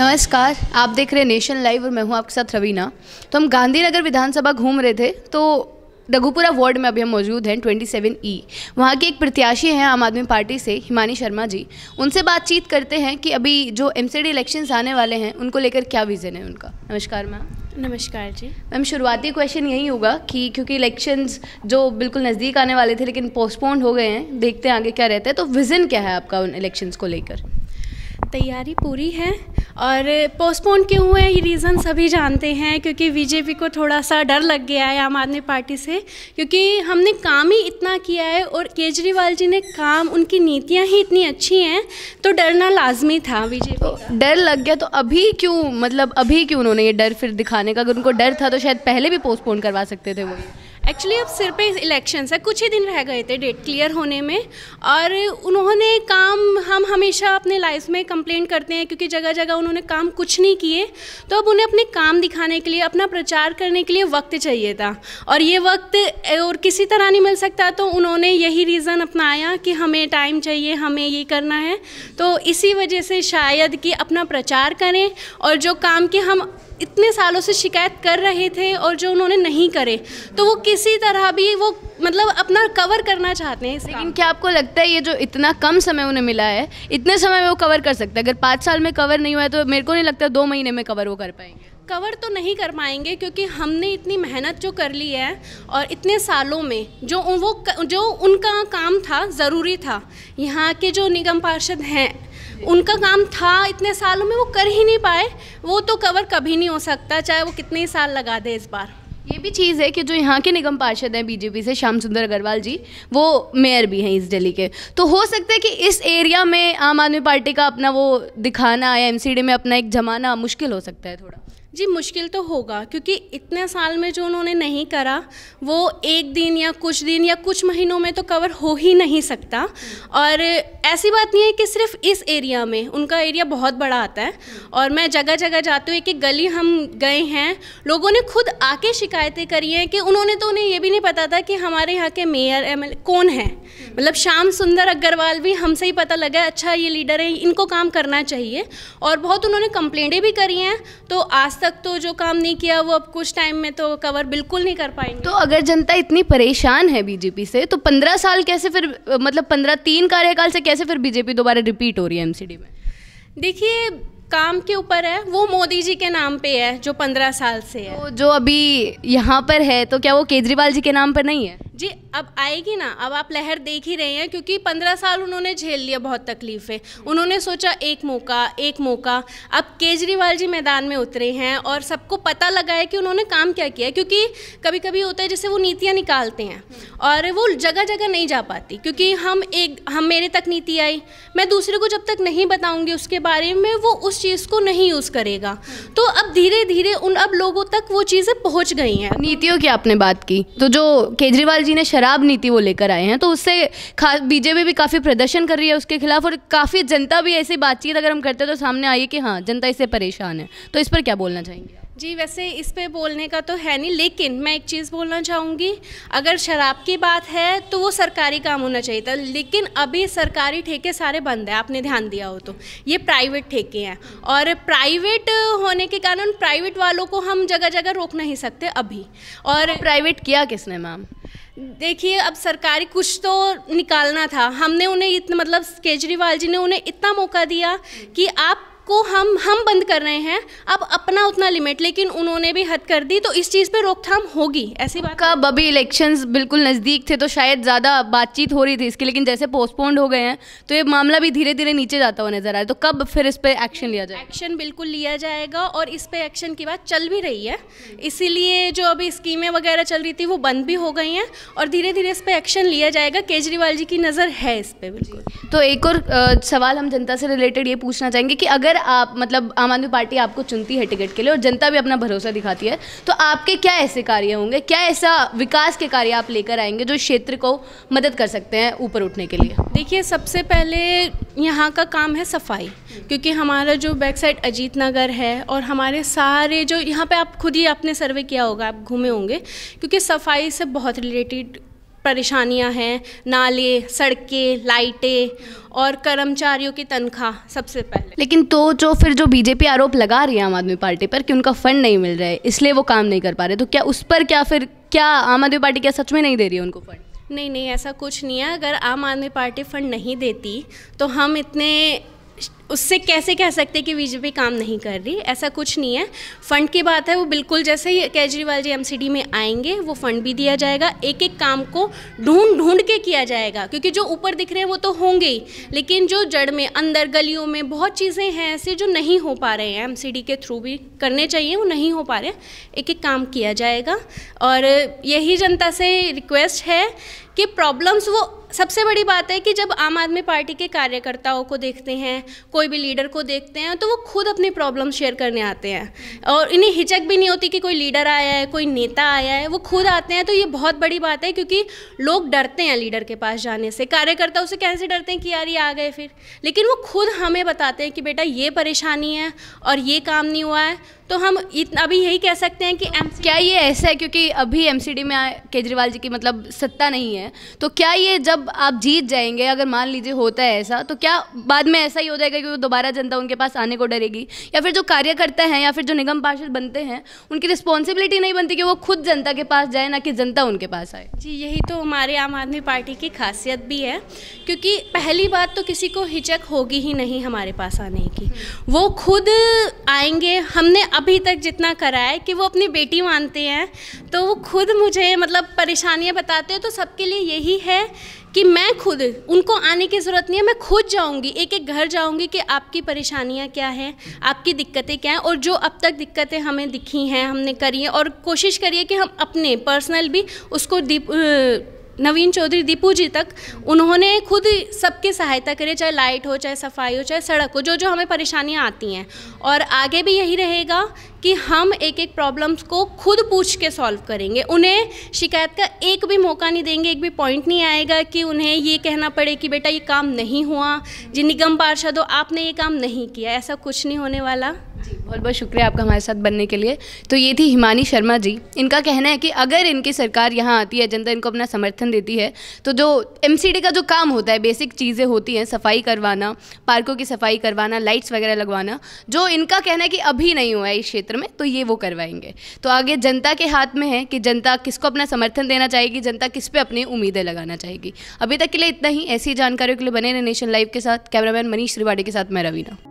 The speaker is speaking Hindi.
नमस्कार आप देख रहे हैं नेशन लाइव और मैं हूँ आपके साथ रवीना तो हम गांधीनगर विधानसभा घूम रहे थे तो दघुपुरा वार्ड में अभी हम मौजूद हैं 27 ई वहाँ के एक प्रत्याशी हैं आम आदमी पार्टी से हिमानी शर्मा जी उनसे बातचीत करते हैं कि अभी जो एम सी इलेक्शंस आने वाले हैं उनको लेकर क्या विज़न है उनका नमस्कार मैम नमस्कार जी मैम शुरुआती क्वेश्चन यही होगा कि क्योंकि इलेक्शंस जो बिल्कुल नज़दीक आने वाले थे लेकिन पोस्टपोन्ड हो गए हैं देखते हैं आगे क्या रहता है तो विज़न क्या है आपका उन इलेक्शंस को लेकर तैयारी पूरी है और पोस्टपोन क्यों हुए ये रीज़न सभी जानते हैं क्योंकि बीजेपी को थोड़ा सा डर लग गया है आम आदमी पार्टी से क्योंकि हमने काम ही इतना किया है और केजरीवाल जी ने काम उनकी नीतियां ही इतनी अच्छी हैं तो डरना लाजमी था बीजेपी तो डर लग गया तो अभी क्यों मतलब अभी क्यों उन्होंने ये डर फिर दिखाने का अगर उनको डर था तो शायद पहले भी पोस्टपोन करवा सकते थे वो एक्चुअली अब सिर पे इलेक्शंस है कुछ ही दिन रह गए थे डेट क्लियर होने में और उन्होंने काम हम हमेशा अपने लाइफ में कंप्लेंट करते हैं क्योंकि जगह जगह उन्होंने काम कुछ नहीं किए तो अब उन्हें अपने काम दिखाने के लिए अपना प्रचार करने के लिए वक्त चाहिए था और ये वक्त और किसी तरह नहीं मिल सकता तो उन्होंने यही रीज़न अपनाया कि हमें टाइम चाहिए हमें ये करना है तो इसी वजह से शायद कि अपना प्रचार करें और जो काम के हम इतने सालों से शिकायत कर रहे थे और जो उन्होंने नहीं करे तो वो किसी तरह भी वो मतलब अपना कवर करना चाहते हैं लेकिन क्या आपको लगता है ये जो इतना कम समय उन्हें मिला है इतने समय में वो कवर कर सकते हैं अगर पाँच साल में कवर नहीं हुआ है तो मेरे को नहीं लगता दो महीने में कवर वो कर पाएंगे कवर तो नहीं कर पाएंगे क्योंकि हमने इतनी मेहनत जो कर ली है और इतने सालों में जो वो जो उनका काम था ज़रूरी था यहाँ के जो निगम पार्षद हैं उनका काम था इतने सालों में वो कर ही नहीं पाए वो तो कवर कभी नहीं हो सकता चाहे वो कितने ही साल लगा दे इस बार ये भी चीज़ है कि जो यहाँ के निगम पार्षद हैं बीजेपी से श्याम सुंदर अग्रवाल जी वो मेयर भी हैं इस दिल्ली के तो हो सकता है कि इस एरिया में आम आदमी पार्टी का अपना वो दिखाना या एमसीडी में अपना एक जमाना मुश्किल हो सकता है थोड़ा जी मुश्किल तो होगा क्योंकि इतने साल में जो उन्होंने नहीं करा वो एक दिन या कुछ दिन या कुछ महीनों में तो कवर हो ही नहीं सकता और ऐसी बात नहीं है कि सिर्फ इस एरिया में उनका एरिया बहुत बड़ा आता है और मैं जगह जगह जाती हूँ एक एक गली हम गए हैं लोगों ने खुद आके शिकायतें करी हैं कि उन्होंने तो उन्हें ये भी नहीं पता था कि हमारे यहाँ के मेयर एम कौन है मतलब श्याम सुंदर अग्रवाल भी हमसे ही पता लगा अच्छा ये लीडर है इनको काम करना चाहिए और बहुत उन्होंने कंप्लेंटें भी करी हैं तो आज तक तो जो काम नहीं किया वो अब कुछ टाइम में तो कवर बिल्कुल नहीं कर पाएंगे तो अगर जनता इतनी परेशान है बीजेपी से तो पंद्रह साल कैसे फिर मतलब पंद्रह तीन कार्यकाल से कैसे फिर बीजेपी दोबारा रिपीट हो रही है एमसीडी में देखिए काम के ऊपर है वो मोदी जी के नाम पे है जो पंद्रह साल से है तो जो अभी यहाँ पर है तो क्या वो केजरीवाल जी के नाम पर नहीं है जी अब आएगी ना अब आप लहर देख ही रहे हैं क्योंकि पंद्रह साल उन्होंने झेल लिया बहुत है उन्होंने सोचा एक मौका एक मौका अब केजरीवाल जी मैदान में उतरे हैं और सबको पता लगा है कि उन्होंने काम क्या किया क्योंकि कभी कभी होता है जैसे वो नीतियाँ निकालते हैं और वो जगह जगह नहीं जा पाती क्योंकि हम एक हम मेरे तक नीति आई मैं दूसरे को जब तक नहीं बताऊँगी उसके बारे में वो उस चीज़ को नहीं यूज़ करेगा तो अब धीरे धीरे उन अब लोगों तक वो चीज़ें पहुँच गई हैं नीतियों की आपने बात की तो जो केजरीवाल जी जी ने शराब नीति वो लेकर आए हैं तो उससे बीजेपी भी काफ़ी प्रदर्शन कर रही है उसके खिलाफ और काफ़ी जनता भी ऐसी बातचीत अगर हम करते हैं तो सामने आई है कि हाँ जनता इससे परेशान है तो इस पर क्या बोलना चाहेंगे जी वैसे इस पे बोलने का तो है नहीं लेकिन मैं एक चीज़ बोलना चाहूँगी अगर शराब की बात है तो वो सरकारी काम होना चाहिए था लेकिन अभी सरकारी ठेके सारे बंद है आपने ध्यान दिया हो तो ये प्राइवेट ठेके हैं और प्राइवेट होने के कारण प्राइवेट वालों को हम जगह जगह रोक नहीं सकते अभी और तो प्राइवेट किया किसने मैम देखिए अब सरकारी कुछ तो निकालना था हमने उन्हें इतना मतलब केजरीवाल जी ने उन्हें इतना मौका दिया कि आप को हम हम बंद कर रहे हैं अब अपना उतना लिमिट लेकिन उन्होंने भी हद कर दी तो इस चीज़ पर रोकथाम होगी ऐसी बात कब अभी इलेक्शन बिल्कुल नज़दीक थे तो शायद ज़्यादा बातचीत हो रही थी इसकी लेकिन जैसे पोस्टपोन्ड हो गए हैं तो ये मामला भी धीरे धीरे नीचे जाता हुआ नजर आया तो कब फिर इस पर एक्शन लिया जाए एक्शन बिल्कुल लिया जाएगा और इस पर एक्शन की बात चल भी रही है इसीलिए जो अभी स्कीमें वगैरह चल रही थी वो बंद भी हो गई हैं और धीरे धीरे इस पर एक्शन लिया जाएगा केजरीवाल जी की नज़र है इस पर बिल्कुल तो एक और सवाल हम जनता से रिलेटेड ये पूछना चाहेंगे कि अगर आप मतलब आम आदमी पार्टी आपको चुनती है टिकट के लिए और जनता भी अपना भरोसा दिखाती है तो आपके क्या ऐसे कार्य होंगे क्या ऐसा विकास के कार्य आप लेकर आएंगे जो क्षेत्र को मदद कर सकते हैं ऊपर उठने के लिए देखिए सबसे पहले यहाँ का काम है सफाई क्योंकि हमारा जो बैक साइड अजीत नगर है और हमारे सारे जो यहाँ पे आप खुद ही आपने सर्वे किया होगा आप घूमे होंगे क्योंकि सफाई से बहुत रिलेटेड परेशानियां हैं नाले सड़कें लाइटें और कर्मचारियों की तनख्वाह सबसे पहले लेकिन तो जो फिर जो बीजेपी आरोप लगा रही है आम आदमी पार्टी पर कि उनका फंड नहीं मिल रहा है इसलिए वो काम नहीं कर पा रहे तो क्या उस पर क्या फिर क्या आम आदमी पार्टी क्या सच में नहीं दे रही है उनको फंड नहीं नहीं ऐसा कुछ नहीं है अगर आम आदमी पार्टी फंड नहीं देती तो हम इतने उससे कैसे कह सकते हैं कि बीजेपी काम नहीं कर रही ऐसा कुछ नहीं है फंड की बात है वो बिल्कुल जैसे ही केजरीवाल जी एमसीडी में आएंगे वो फंड भी दिया जाएगा एक एक काम को ढूंढ ढूंढ के किया जाएगा क्योंकि जो ऊपर दिख रहे हैं वो तो होंगे ही लेकिन जो जड़ में अंदर गलियों में बहुत चीज़ें हैं ऐसे जो नहीं हो पा रहे हैं एम के थ्रू भी करने चाहिए वो नहीं हो पा रहे एक एक काम किया जाएगा और यही जनता से रिक्वेस्ट है कि प्रॉब्लम्स वो सबसे बड़ी बात है कि जब आम आदमी पार्टी के कार्यकर्ताओं को देखते हैं कोई भी लीडर को देखते हैं तो वो खुद अपनी प्रॉब्लम शेयर करने आते हैं और इन्हें हिचक भी नहीं होती कि कोई लीडर आया है कोई नेता आया है वो खुद आते हैं तो ये बहुत बड़ी बात है क्योंकि लोग डरते हैं लीडर के पास जाने से कार्यकर्ता उसे कैसे डरते हैं कि यार ये आ गए फिर लेकिन वो खुद हमें बताते हैं कि बेटा ये परेशानी है और ये काम नहीं हुआ है तो हम इतना अभी यही कह सकते हैं कि एम क्या ये ऐसा है क्योंकि अभी एमसीडी में केजरीवाल जी की मतलब सत्ता नहीं है तो क्या ये जब जब आप जीत जाएंगे अगर मान लीजिए होता है ऐसा तो क्या बाद में ऐसा ही हो जाएगा कि वो दोबारा जनता उनके पास आने को डरेगी या फिर जो कार्यकर्ता हैं या फिर जो निगम पार्षद बनते हैं उनकी रिस्पॉन्सिबिलिटी नहीं बनती कि वो खुद जनता के पास जाए ना कि जनता उनके पास आए जी यही तो हमारे आम आदमी पार्टी की खासियत भी है क्योंकि पहली बात तो किसी को हिचक होगी ही नहीं हमारे पास आने की हम्म। वो खुद आएंगे हमने अभी तक जितना करा है कि वो अपनी बेटी मानते हैं तो वो खुद मुझे मतलब परेशानियाँ बताते हैं तो सबके लिए यही है कि मैं खुद उनको आने की ज़रूरत नहीं है मैं खुद जाऊंगी एक एक घर जाऊंगी कि आपकी परेशानियां क्या हैं आपकी दिक्कतें क्या हैं और जो अब तक दिक्कतें हमें दिखी हैं हमने करी हैं और कोशिश करिए कि हम अपने पर्सनल भी उसको डीप नवीन चौधरी दीपू जी तक उन्होंने खुद सबकी सहायता करी चाहे लाइट हो चाहे सफाई हो चाहे सड़क हो जो जो हमें परेशानियाँ आती हैं और आगे भी यही रहेगा कि हम एक एक प्रॉब्लम्स को खुद पूछ के सॉल्व करेंगे उन्हें शिकायत का एक भी मौका नहीं देंगे एक भी पॉइंट नहीं आएगा कि उन्हें ये कहना पड़े कि बेटा ये काम नहीं हुआ जी निगम पार्षद हो आपने ये काम नहीं किया ऐसा कुछ नहीं होने वाला जी बहुत बहुत शुक्रिया आपका हमारे साथ बनने के लिए तो ये थी हिमानी शर्मा जी इनका कहना है कि अगर इनकी सरकार यहाँ आती है जनता इनको अपना समर्थन देती है तो जो एम का जो काम होता है बेसिक चीज़ें होती हैं सफाई करवाना पार्कों की सफाई करवाना लाइट्स वगैरह लगवाना जो इनका कहना है कि अभी नहीं हुआ है इस क्षेत्र में तो ये वो करवाएंगे तो आगे जनता के हाथ में है कि जनता किसको अपना समर्थन देना चाहेगी जनता किस पर अपनी उम्मीदें लगाना चाहेगी अभी तक के लिए इतना ही ऐसी जानकारियों के लिए बने रहे नेशन लाइव के साथ कैमरामैन मनीष त्रिवाड़ी के साथ मैं रवीना